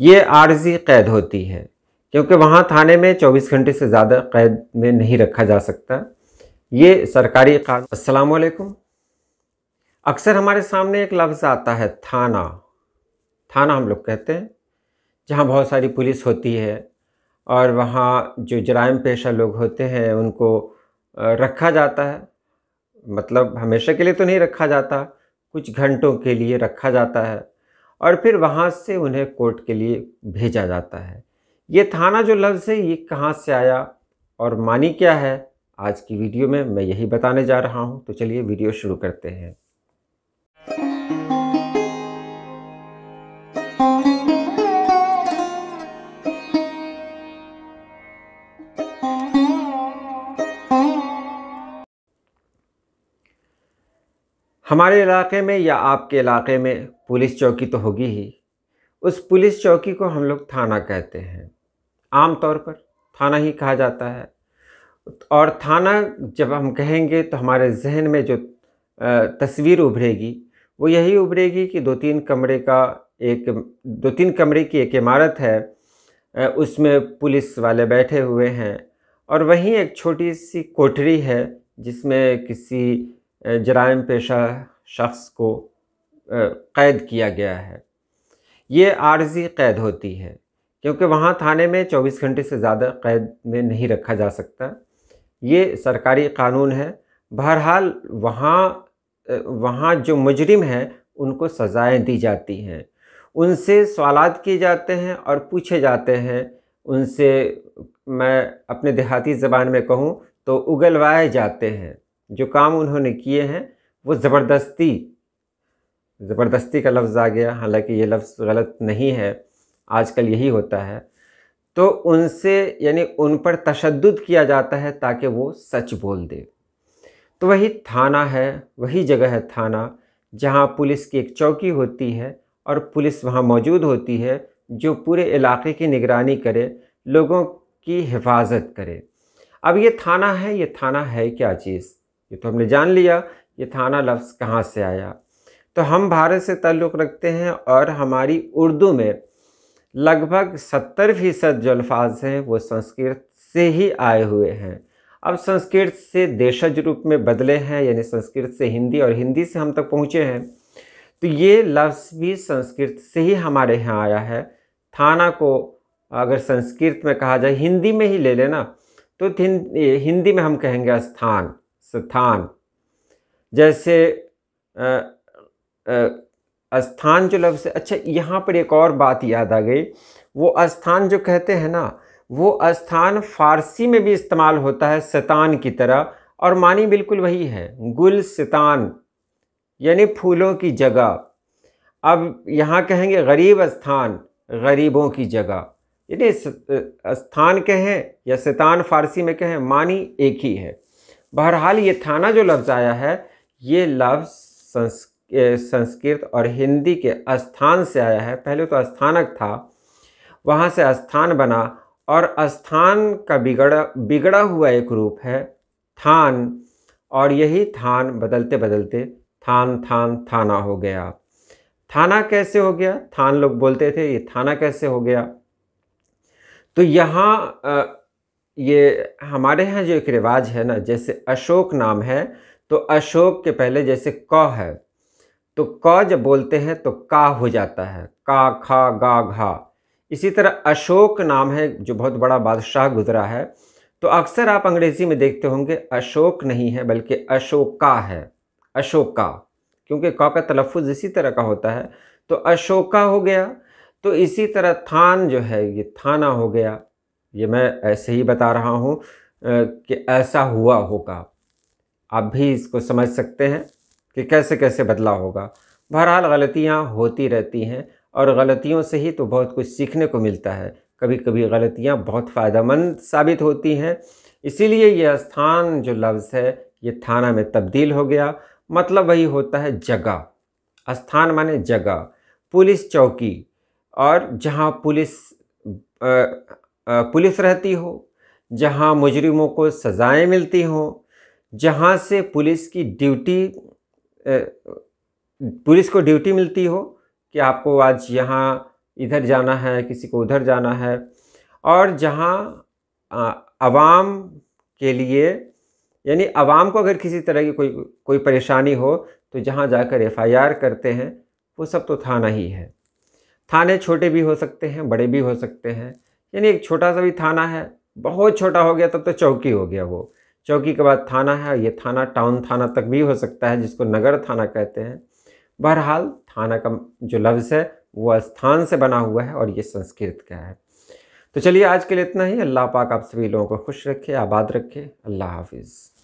ये आर्जी कैद होती है क्योंकि वहाँ थाने में 24 घंटे से ज़्यादा कैद में नहीं रखा जा सकता ये सरकारी कानून अक्सर हमारे सामने एक लफ्ज़ आता है थाना थाना हम लोग कहते हैं जहाँ बहुत सारी पुलिस होती है और वहाँ जो जराइम पेशा लोग होते हैं उनको रखा जाता है मतलब हमेशा के लिए तो नहीं रखा जाता कुछ घंटों के लिए रखा जाता है और फिर वहाँ से उन्हें कोर्ट के लिए भेजा जाता है ये थाना जो लफ्ज़ है ये कहाँ से आया और मानी क्या है आज की वीडियो में मैं यही बताने जा रहा हूँ तो चलिए वीडियो शुरू करते हैं हमारे इलाके में या आपके इलाके में पुलिस चौकी तो होगी ही उस पुलिस चौकी को हम लोग थाना कहते हैं आम तौर पर थाना ही कहा जाता है और थाना जब हम कहेंगे तो हमारे जहन में जो तस्वीर उभरेगी वो यही उभरेगी कि दो तीन कमरे का एक दो तीन कमरे की एक इमारत है उसमें पुलिस वाले बैठे हुए हैं और वहीं एक छोटी सी कोठरी है जिसमें किसी जराइम पेशा शख्स को क़ैद किया गया है ये आर्जी क़ैद होती है क्योंकि वहाँ थाने में 24 घंटे से ज़्यादा क़ैद में नहीं रखा जा सकता ये सरकारी कानून है बहरहाल वहाँ वहाँ जो मुजरिम हैं उनको सज़ाएँ दी जाती हैं उनसे सवाल किए जाते हैं और पूछे जाते हैं उनसे मैं अपने देहाती ज़बान में कहूँ तो उगलवाए जाते हैं जो काम उन्होंने किए हैं वो ज़बरदस्ती ज़बरदस्ती का लफ्ज़ आ गया हालांकि ये लफ्ज़ गलत नहीं है आजकल यही होता है तो उनसे यानी उन पर तशद किया जाता है ताकि वो सच बोल दे तो वही थाना है वही जगह है थाना जहाँ पुलिस की एक चौकी होती है और पुलिस वहाँ मौजूद होती है जो पूरे इलाके की निगरानी करे लोगों की हिफाजत करे अब ये थाना है ये थाना है क्या चीज़ ये तो हमने जान लिया ये थाना लफ्ज़ कहाँ से आया तो हम भारत से ताल्लुक़ रखते हैं और हमारी उर्दू में लगभग सत्तर फीसद जो अल्फाज हैं वो संस्कृत से ही आए हुए हैं अब संस्कृत से देशज रूप में बदले हैं यानी संस्कृत से हिंदी और हिंदी से हम तक पहुँचे हैं तो ये लफ्ज़ भी संस्कृत से ही हमारे यहाँ आया है थाना को अगर संस्कृत में कहा जाए हिंदी में ही ले लेना तो हिंदी में हम कहेंगे स्थान स्थान जैसे आ, आ, स्थान जो लफ्ज़ अच्छा यहाँ पर एक और बात याद आ गई वो स्थान जो कहते हैं ना वो स्थान फारसी में भी इस्तेमाल होता है सतान की तरह और मानी बिल्कुल वही है गुल गुलस्तान यानी फूलों की जगह अब यहाँ कहेंगे गरीब स्थान गरीबों की जगह यानी स्थान कहें या सतान फारसी में कहें मानी एक ही है बहरहाल ये थाना जो लफ्ज़ आया है ये लफ्ज़ संस् संस्कृत और हिंदी के स्थान से आया है पहले तो स्थानक था वहाँ से स्थान बना और स्थान का बिगड़ा बिगड़ा हुआ एक रूप है थान और यही थान बदलते बदलते थान थान थाना हो गया थाना कैसे हो गया थान लोग बोलते थे ये थाना कैसे हो गया तो यहाँ ये हमारे यहाँ जो एक रिवाज है ना जैसे अशोक नाम है तो अशोक के पहले जैसे क है तो क जब बोलते हैं तो का हो जाता है का खा गा घा इसी तरह अशोक नाम है जो बहुत बड़ा बादशाह गुजरा है तो अक्सर आप अंग्रेज़ी में देखते होंगे अशोक नहीं है बल्कि अशोका है अशोका क्योंकि क का तलफ़ इसी तरह का होता है तो अशोका हो गया तो इसी तरह थान जो है ये थाना हो गया ये मैं ऐसे ही बता रहा हूँ कि ऐसा हुआ होगा आप भी इसको समझ सकते हैं कि कैसे कैसे बदला होगा बहरहाल गलतियाँ होती रहती हैं और गलतियों से ही तो बहुत कुछ सीखने को मिलता है कभी कभी गलतियाँ बहुत फ़ायदेमंद साबित होती हैं इसीलिए यह स्थान जो लफ्ज़ है ये थाना में तब्दील हो गया मतलब वही होता है जगह स्थान माने जगह पुलिस चौकी और जहाँ पुलिस पुलिस रहती हो जहाँ मुजरिमों को सज़ाएं मिलती हों जहाँ से पुलिस की ड्यूटी पुलिस को ड्यूटी मिलती हो कि आपको आज यहाँ इधर जाना है किसी को उधर जाना है और जहाँ आवाम के लिए यानी आवाम को अगर किसी तरह की कोई कोई परेशानी हो तो जहाँ जाकर एफआईआर करते हैं वो सब तो थाना ही है थाने छोटे भी हो सकते हैं बड़े भी हो सकते हैं यानी एक छोटा सा भी थाना है बहुत छोटा हो गया तब तो चौकी हो गया वो चौकी के बाद थाना है ये थाना टाउन थाना तक भी हो सकता है जिसको नगर थाना कहते हैं बहरहाल थाना का जो लफ्ज़ है वो स्थान से बना हुआ है और ये संस्कृत का है तो चलिए आज के लिए इतना ही अल्लाह पाक आप सभी लोगों को खुश रखे आबाद रखे अल्लाह हाफिज़